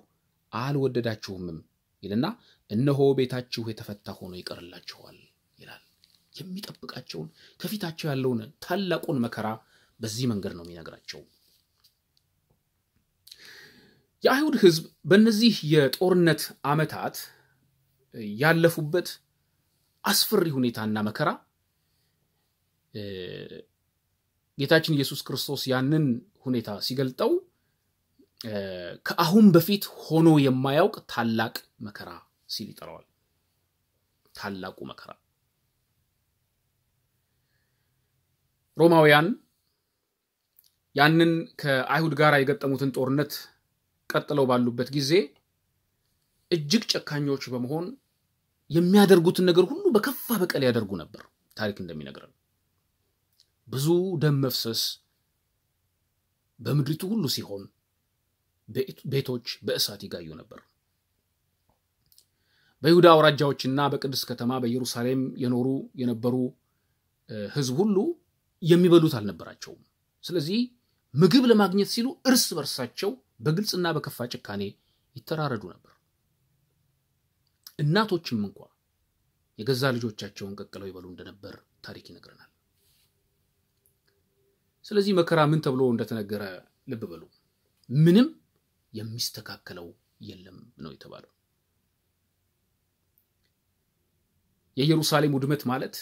አልወደዳችሁምም ይልና እነሆ ቤታችሁ የተፈታ ሆኖ ይቀርላችኋል ይላል። የሚጠብቃቸውን ከፊታቸው ያለውን ታላቁን መከራ በዚህ መንገድ ነው የሚነግራቸው። የአይሁድ ህዝብ በእነዚህ የጦርነት ዓመታት ያለፉበት አስፈሪ ሁኔታና መከራ ጌታችን ኢየሱስ ክርስቶስ ያንን ሁኔታ ሲገልጠው ከአሁን በፊት ሆኖ የማያውቅ ታላቅ መከራ ሲል ይጠራዋል። ታላቁ መከራ ሮማውያን ያንን ከአይሁድ ጋር የገጠሙትን ጦርነት ቀጥለው ባሉበት ጊዜ እጅግ ጨካኞች በመሆን የሚያደርጉትን ነገር ሁሉ በከፋ በቀል ያደርጉ ነበር ታሪክ እንደሚነግረን ብዙ ደም መፍሰስ በምድሪቱ ሁሉ ሲሆን ቤቶች በእሳት ይጋዩ ነበር። በይሁዳ አውራጃዎችና በቅድስት ከተማ በኢየሩሳሌም የኖሩ የነበሩ ሕዝብ ሁሉ የሚበሉት አልነበራቸውም። ስለዚህ ምግብ ለማግኘት ሲሉ እርስ በርሳቸው በግልጽና በከፋ ጭካኔ ይተራረዱ ነበር። እናቶችም እንኳ የገዛ ልጆቻቸውን ቀቅለው ይበሉ እንደነበር ታሪክ ይነግረናል። ስለዚህ መከራ ምን ተብሎ እንደተነገረ ልብ በሉ። ምንም የሚስተካከለው የለም ነው የተባለው። የኢየሩሳሌም ውድመት ማለት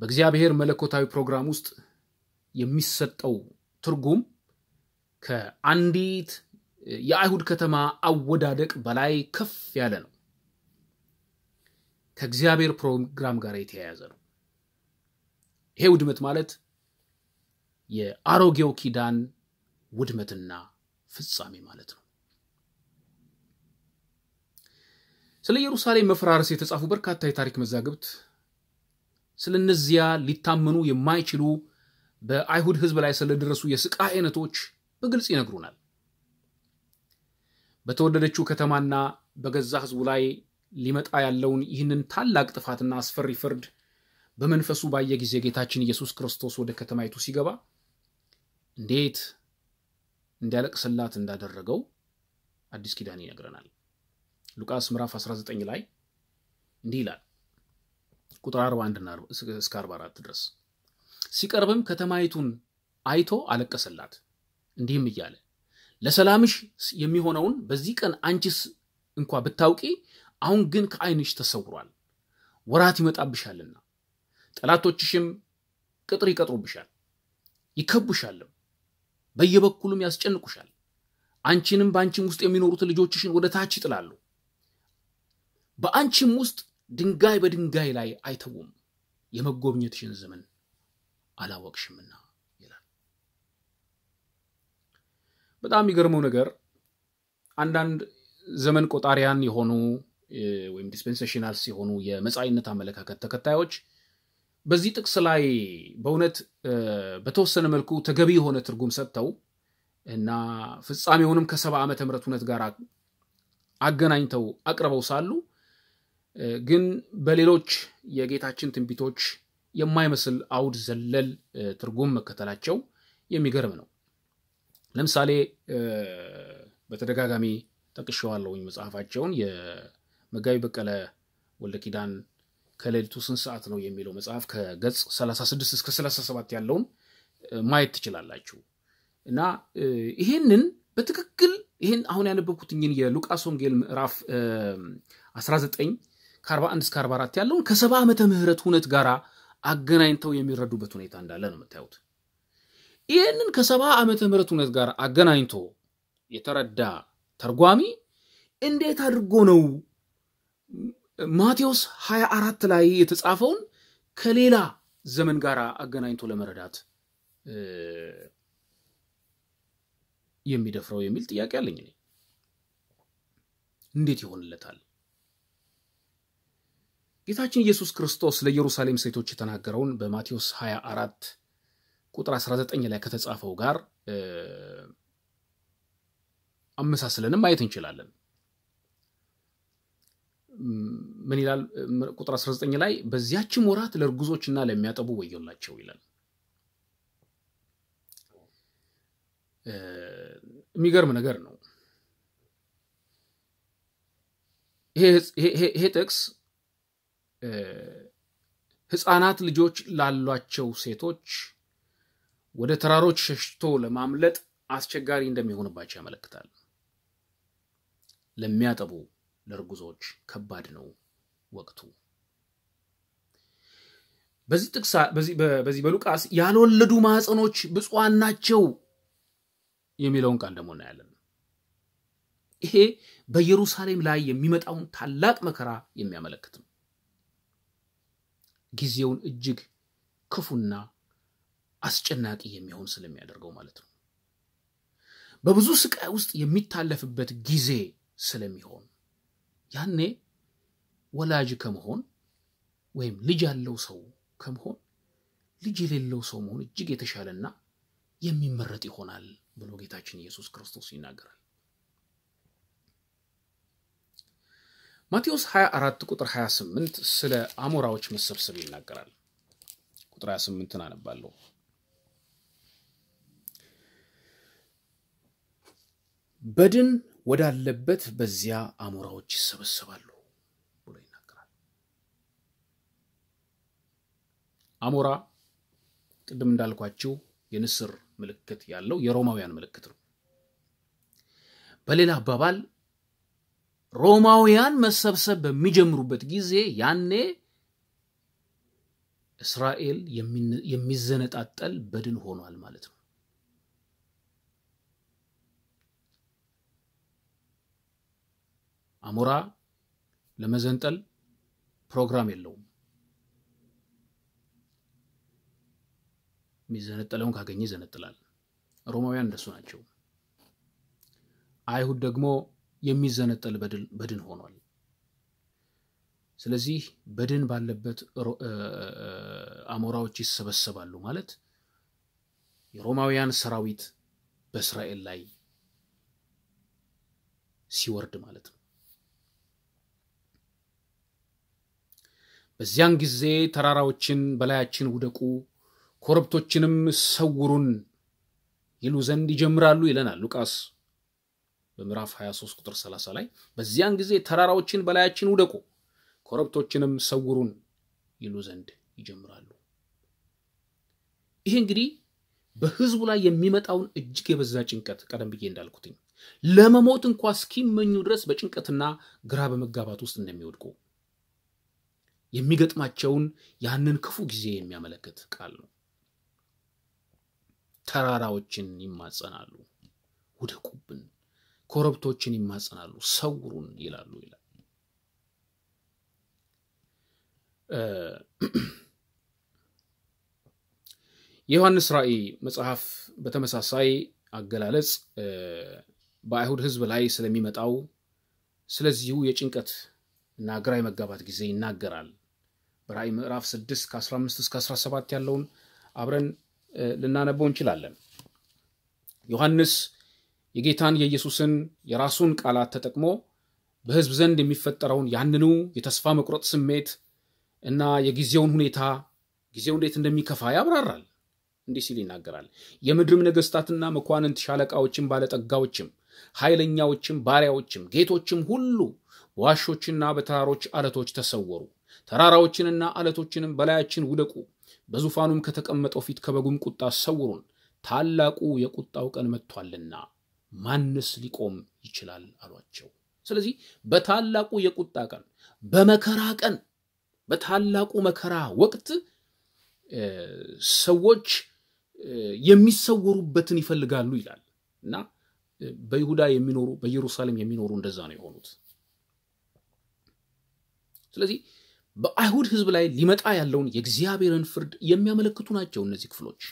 በእግዚአብሔር መለኮታዊ ፕሮግራም ውስጥ የሚሰጠው ትርጉም ከአንዲት የአይሁድ ከተማ አወዳደቅ በላይ ከፍ ያለ ነው። ከእግዚአብሔር ፕሮግራም ጋር የተያያዘ ነው። ይሄ ውድመት ማለት የአሮጌው ኪዳን ውድመትና ፍጻሜ ማለት ነው። ስለ ኢየሩሳሌም መፈራረስ የተጻፉ በርካታ የታሪክ መዛግብት ስለ እነዚያ ሊታመኑ የማይችሉ በአይሁድ ህዝብ ላይ ስለደረሱ የስቃ አይነቶች በግልጽ ይነግሩናል። በተወደደችው ከተማና በገዛ ህዝቡ ላይ ሊመጣ ያለውን ይህንን ታላቅ ጥፋትና አስፈሪ ፍርድ በመንፈሱ ባየ ጊዜ ጌታችን ኢየሱስ ክርስቶስ ወደ ከተማይቱ ሲገባ እንዴት እንዲያለቅስላት እንዳደረገው አዲስ ኪዳን ይነግረናል። ሉቃስ ምዕራፍ 19 ላይ እንዲህ ይላል ቁጥር 41 እስከ 44 ድረስ። ሲቀርብም ከተማይቱን አይቶ አለቀሰላት፣ እንዲህም እያለ ለሰላምሽ የሚሆነውን በዚህ ቀን አንቺስ እንኳ ብታውቂ፣ አሁን ግን ከአይንሽ ተሰውሯል። ወራት ይመጣብሻልና ጠላቶችሽም ቅጥር ይቀጥሩብሻል፣ ይከቡሻልም በየበኩሉም ያስጨንቁሻል። አንቺንም በአንቺም ውስጥ የሚኖሩት ልጆችሽን ወደ ታች ይጥላሉ። በአንቺም ውስጥ ድንጋይ በድንጋይ ላይ አይተውም፣ የመጎብኘትሽን ዘመን አላወቅሽምና ይላል። በጣም የሚገርመው ነገር አንዳንድ ዘመን ቆጣሪያን የሆኑ ወይም ዲስፔንሴሽናልስ የሆኑ የመጻኢነት አመለካከት ተከታዮች በዚህ ጥቅስ ላይ በእውነት በተወሰነ መልኩ ተገቢ የሆነ ትርጉም ሰጥተው እና ፍጻሜውንም ከሰባ ዓመተ ምህረት እውነት ጋር አገናኝተው አቅርበው ሳሉ ግን በሌሎች የጌታችን ትንቢቶች የማይመስል አውድ ዘለል ትርጉም መከተላቸው የሚገርም ነው። ለምሳሌ በተደጋጋሚ ጠቅሸዋለውኝ መጽሐፋቸውን የመጋቢ በቀለ ወልደ ኪዳን ከሌሊቱ ስንት ሰዓት ነው የሚለው መጽሐፍ ከገጽ 36 እስከ 37 ያለውን ማየት ትችላላችሁ። እና ይህንን በትክክል ይህን አሁን ያነበብኩትኝን የሉቃስ ወንጌል ምዕራፍ 19 ከ41 እስከ 44 ያለውን ከሰባ ዓመተ ምህረት ሁነት ጋር አገናኝተው የሚረዱበት ሁኔታ እንዳለ ነው የምታዩት። ይህንን ከሰባ ዓመተ ምህረት ሁነት ጋር አገናኝቶ የተረዳ ተርጓሚ እንዴት አድርጎ ነው ማቴዎስ 24 ላይ የተጻፈውን ከሌላ ዘመን ጋር አገናኝቶ ለመረዳት የሚደፍረው የሚል ጥያቄ አለኝ እኔ። እንዴት ይሆንለታል? ጌታችን ኢየሱስ ክርስቶስ ለኢየሩሳሌም ሴቶች የተናገረውን በማቴዎስ 24 ቁጥር 19 ላይ ከተጻፈው ጋር አመሳስለንም ማየት እንችላለን። ምን ይላል? ቁጥር 19 ላይ በዚያችም ወራት ለእርጉዞችና ለሚያጠቡ ወዮላቸው ይላል። የሚገርም ነገር ነው። ይሄ ጥቅስ ህፃናት ልጆች ላሏቸው ሴቶች ወደ ተራሮች ሸሽቶ ለማምለጥ አስቸጋሪ እንደሚሆንባቸው ያመለክታል። ለሚያጠቡ ለእርጉዞች ከባድ ነው ወቅቱ። በዚህ ጥቅሳ በዚህ በሉቃስ ያልወለዱ ማዕፀኖች ብፁዓን ናቸው የሚለውን ቃል ደግሞ እናያለን። ይሄ በኢየሩሳሌም ላይ የሚመጣውን ታላቅ መከራ የሚያመለክት ነው። ጊዜውን እጅግ ክፉና አስጨናቂ የሚሆን ስለሚያደርገው ማለት ነው። በብዙ ስቃይ ውስጥ የሚታለፍበት ጊዜ ስለሚሆን ያኔ ወላጅ ከመሆን ወይም ልጅ ያለው ሰው ከመሆን ልጅ የሌለው ሰው መሆን እጅግ የተሻለና የሚመረጥ ይሆናል ብሎ ጌታችን ኢየሱስ ክርስቶስ ይናገራል። ማቴዎስ 24 ቁጥር 28 ስለ አሞራዎች መሰብሰብ ይናገራል። ቁጥር 28ን አነባለሁ። በድን ወዳለበት በዚያ አሞራዎች ይሰበሰባሉ ብሎ ይናገራል። አሞራ ቅድም እንዳልኳችሁ የንስር ምልክት ያለው የሮማውያን ምልክት ነው። በሌላ አባባል ሮማውያን መሰብሰብ በሚጀምሩበት ጊዜ ያኔ እስራኤል የሚዘነጣጠል በድን ሆኗል ማለት ነው። አሞራ ለመዘንጠል ፕሮግራም የለውም። የሚዘነጠለውን ካገኘ ይዘነጥላል። ሮማውያን እንደሱ ናቸው። አይሁድ ደግሞ የሚዘነጠል በድን ሆኗል። ስለዚህ በድን ባለበት አሞራዎች ይሰበሰባሉ ማለት የሮማውያን ሰራዊት በእስራኤል ላይ ሲወርድ ማለት ነው። በዚያን ጊዜ ተራራዎችን በላያችን ውደቁ፣ ኮረብቶችንም ሰውሩን ይሉ ዘንድ ይጀምራሉ ይለናል ሉቃስ በምዕራፍ 23 ቁጥር 30 ላይ። በዚያን ጊዜ ተራራዎችን በላያችን ውደቁ፣ ኮረብቶችንም ሰውሩን ይሉ ዘንድ ይጀምራሉ። ይህ እንግዲህ በህዝቡ ላይ የሚመጣውን እጅግ የበዛ ጭንቀት ቀደም ብዬ እንዳልኩትኝ ለመሞት እንኳ እስኪመኙ ድረስ በጭንቀትና ግራ በመጋባት ውስጥ እንደሚወድቁ የሚገጥማቸውን ያንን ክፉ ጊዜ የሚያመለክት ቃል ነው። ተራራዎችን ይማጸናሉ፣ ውደቁብን፣ ኮረብቶችን ይማጸናሉ፣ ሰውሩን ይላሉ ይላል። የዮሐንስ ራእይ መጽሐፍ በተመሳሳይ አገላለጽ በአይሁድ ህዝብ ላይ ስለሚመጣው ስለዚሁ የጭንቀት እና ግራ መጋባት ጊዜ ይናገራል። ራይ ምዕራፍ 6 ከ15 እስከ 17 ያለውን አብረን ልናነበው እንችላለን። ዮሐንስ የጌታን የኢየሱስን የራሱን ቃላት ተጠቅሞ በሕዝብ ዘንድ የሚፈጠረውን ያንኑ የተስፋ መቁረጥ ስሜት እና የጊዜውን ሁኔታ ጊዜው እንዴት እንደሚከፋ ያብራራል። እንዲህ ሲል ይናገራል። የምድርም ነገሥታትና መኳንንት፣ ሻለቃዎችም፣ ባለጠጋዎችም፣ ኃይለኛዎችም፣ ባሪያዎችም፣ ጌቶችም ሁሉ በዋሾችና በተራሮች አለቶች ተሰወሩ። ተራራዎችንና አለቶችንም በላያችን ውደቁ፣ በዙፋኑም ከተቀመጠው ፊት ከበጉም ቁጣ ሰውሩን፣ ታላቁ የቁጣው ቀን መጥቷልና ማንስ ሊቆም ይችላል አሏቸው። ስለዚህ በታላቁ የቁጣ ቀን፣ በመከራ ቀን፣ በታላቁ መከራ ወቅት ሰዎች የሚሰወሩበትን ይፈልጋሉ ይላል እና በይሁዳ የሚኖሩ በኢየሩሳሌም የሚኖሩ እንደዛ ነው የሆኑት። ስለዚህ በአይሁድ ህዝብ ላይ ሊመጣ ያለውን የእግዚአብሔርን ፍርድ የሚያመለክቱ ናቸው እነዚህ ክፍሎች።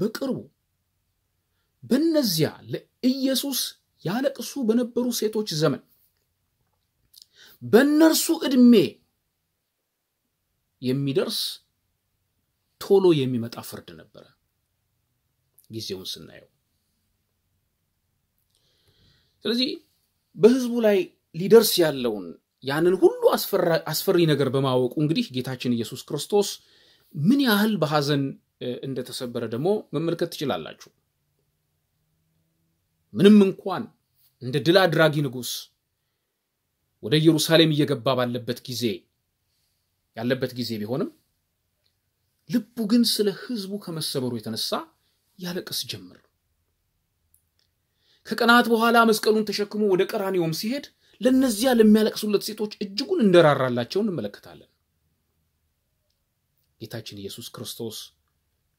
በቅርቡ በእነዚያ ለኢየሱስ ያለቅሱ በነበሩ ሴቶች ዘመን በእነርሱ ዕድሜ የሚደርስ ቶሎ የሚመጣ ፍርድ ነበረ። ጊዜውን ስናየው ስለዚህ በህዝቡ ላይ ሊደርስ ያለውን ያንን ሁሉ አስፈሪ ነገር በማወቁ እንግዲህ ጌታችን ኢየሱስ ክርስቶስ ምን ያህል በሐዘን እንደተሰበረ ደግሞ መመልከት ትችላላችሁ። ምንም እንኳን እንደ ድል አድራጊ ንጉሥ ወደ ኢየሩሳሌም እየገባ ባለበት ጊዜ ያለበት ጊዜ ቢሆንም ልቡ ግን ስለ ህዝቡ ከመሰበሩ የተነሳ ያለቅስ ጀምር። ከቀናት በኋላ መስቀሉን ተሸክሞ ወደ ቀራኒዮም ሲሄድ ለእነዚያ ለሚያለቅሱለት ሴቶች እጅጉን እንደራራላቸው እንመለከታለን። ጌታችን ኢየሱስ ክርስቶስ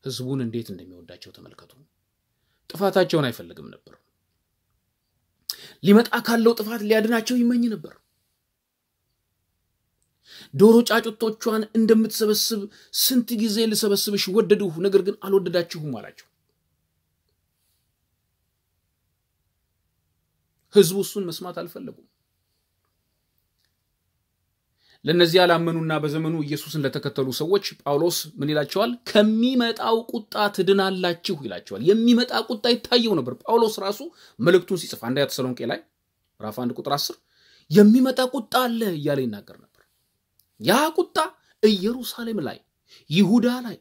ህዝቡን እንዴት እንደሚወዳቸው ተመልከቱ። ጥፋታቸውን አይፈልግም ነበር። ሊመጣ ካለው ጥፋት ሊያድናቸው ይመኝ ነበር። ዶሮ ጫጩቶቿን እንደምትሰበስብ ስንት ጊዜ ልሰበስብሽ ወደድሁ፣ ነገር ግን አልወደዳችሁም አላቸው። ህዝቡ እሱን መስማት አልፈለጉም። ለእነዚህ ያላመኑና በዘመኑ ኢየሱስን ለተከተሉ ሰዎች ጳውሎስ ምን ይላቸዋል? ከሚመጣው ቁጣ ትድናላችሁ ይላቸዋል። የሚመጣ ቁጣ ይታየው ነበር። ጳውሎስ ራሱ መልእክቱን ሲጽፍ አንደኛ ተሰሎንቄ ላይ ምዕራፍ 1 ቁጥር 10 የሚመጣ ቁጣ አለ እያለ ይናገር ነበር። ያ ቁጣ ኢየሩሳሌም ላይ፣ ይሁዳ ላይ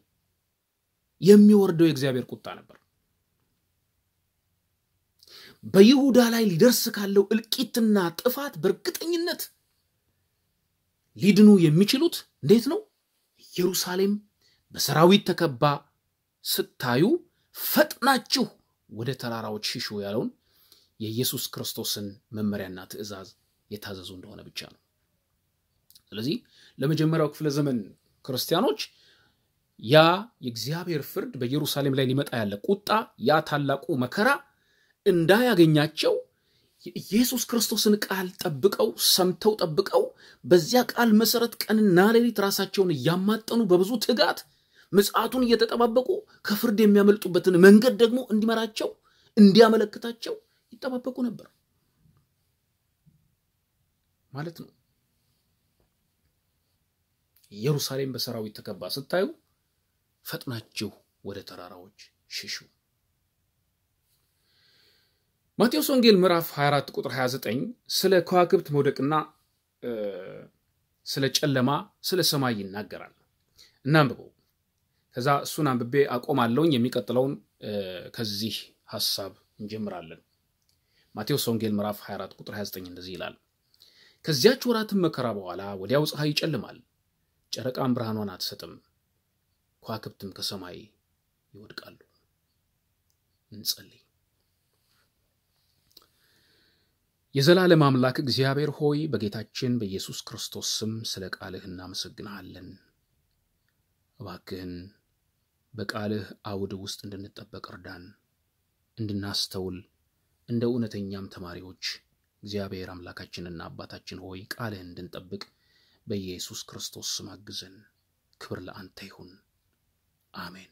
የሚወርደው የእግዚአብሔር ቁጣ ነበር። በይሁዳ ላይ ሊደርስ ካለው እልቂትና ጥፋት በእርግጠኝነት ሊድኑ የሚችሉት እንዴት ነው? ኢየሩሳሌም በሰራዊት ተከባ ስታዩ ፈጥናችሁ ወደ ተራራዎች ሽሹ ያለውን የኢየሱስ ክርስቶስን መመሪያና ትእዛዝ የታዘዙ እንደሆነ ብቻ ነው። ስለዚህ ለመጀመሪያው ክፍለ ዘመን ክርስቲያኖች ያ የእግዚአብሔር ፍርድ በኢየሩሳሌም ላይ ሊመጣ ያለ ቁጣ፣ ያ ታላቁ መከራ እንዳያገኛቸው የኢየሱስ ክርስቶስን ቃል ጠብቀው ሰምተው ጠብቀው በዚያ ቃል መሰረት ቀንና ሌሊት ራሳቸውን እያማጠኑ በብዙ ትጋት ምጽአቱን እየተጠባበቁ ከፍርድ የሚያመልጡበትን መንገድ ደግሞ እንዲመራቸው እንዲያመለክታቸው ይጠባበቁ ነበር ማለት ነው። ኢየሩሳሌም በሰራዊት ተከባ ስታዩ ፈጥናችሁ ወደ ተራራዎች ሽሹ። ማቴዎስ ወንጌል ምዕራፍ 24 ቁጥር 29 ስለ ከዋክብት መውደቅና ስለ ጨለማ፣ ስለ ሰማይ ይናገራል። እናንብበው። ከዛ እሱን አንብቤ አቆማለሁኝ። የሚቀጥለውን ከዚህ ሐሳብ እንጀምራለን። ማቴዎስ ወንጌል ምዕራፍ 24 ቁጥር 29 እንደዚህ ይላል፣ ከዚያች ወራትም መከራ በኋላ ወዲያው ፀሐይ ይጨልማል፣ ጨረቃም ብርሃኗን አትሰጥም፣ ከዋክብትም ከሰማይ ይወድቃሉ። እንጸልይ። የዘላለም አምላክ እግዚአብሔር ሆይ በጌታችን በኢየሱስ ክርስቶስ ስም ስለ ቃልህ እናመሰግንሃለን። እባክህን በቃልህ አውድ ውስጥ እንድንጠበቅ እርዳን፣ እንድናስተውል፣ እንደ እውነተኛም ተማሪዎች እግዚአብሔር አምላካችንና አባታችን ሆይ ቃልህን እንድንጠብቅ በኢየሱስ ክርስቶስ ስም አግዘን። ክብር ለአንተ ይሁን። አሜን።